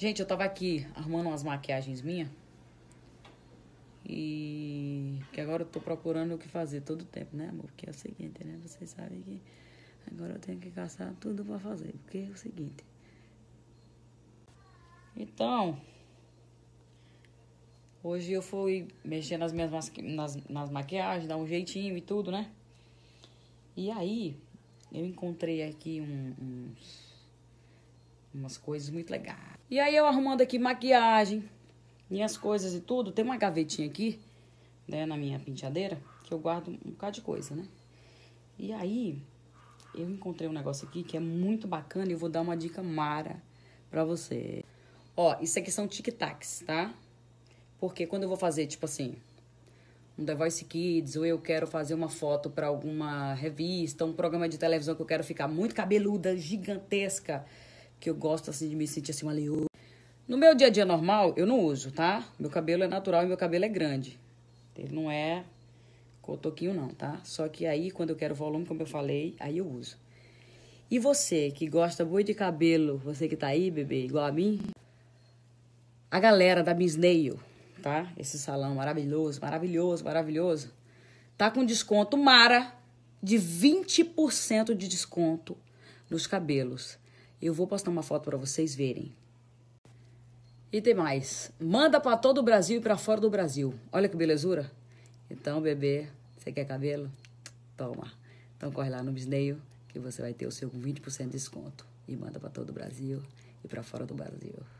Gente, eu tava aqui arrumando umas maquiagens minhas. E que agora eu tô procurando o que fazer todo o tempo, né, amor? Porque é o seguinte, né? Vocês sabem que agora eu tenho que caçar tudo para fazer. Porque é o seguinte. Então, hoje eu fui mexer nas minhas masqui... nas, nas maquiagens, dar um jeitinho e tudo, né? E aí, eu encontrei aqui uns umas coisas muito legais. E aí eu arrumando aqui maquiagem, minhas coisas e tudo, tem uma gavetinha aqui, né, na minha penteadeira, que eu guardo um bocado de coisa, né? E aí eu encontrei um negócio aqui que é muito bacana e eu vou dar uma dica mara pra você. Ó, isso aqui são tic-tacs, tá? Porque quando eu vou fazer, tipo assim, um The Voice Kids, ou eu quero fazer uma foto para alguma revista, um programa de televisão que eu quero ficar muito cabeluda, gigantesca, que eu gosto assim de me sentir assim uma leoa. No meu dia a dia normal, eu não uso, tá? Meu cabelo é natural e meu cabelo é grande. Ele não é cotoquinho não, tá? Só que aí quando eu quero volume, como eu falei, aí eu uso. E você que gosta muito de cabelo, você que tá aí, bebê, igual a mim, a galera da Miss tá? Esse salão maravilhoso, maravilhoso, maravilhoso, tá com desconto mara de 20% de desconto nos cabelos. Eu vou postar uma foto para vocês verem. E tem mais. Manda para todo o Brasil e para fora do Brasil. Olha que belezura. Então, bebê, você quer cabelo? Toma. Então corre lá no Bisneio que você vai ter o seu 20% de desconto e manda para todo o Brasil e para fora do Brasil.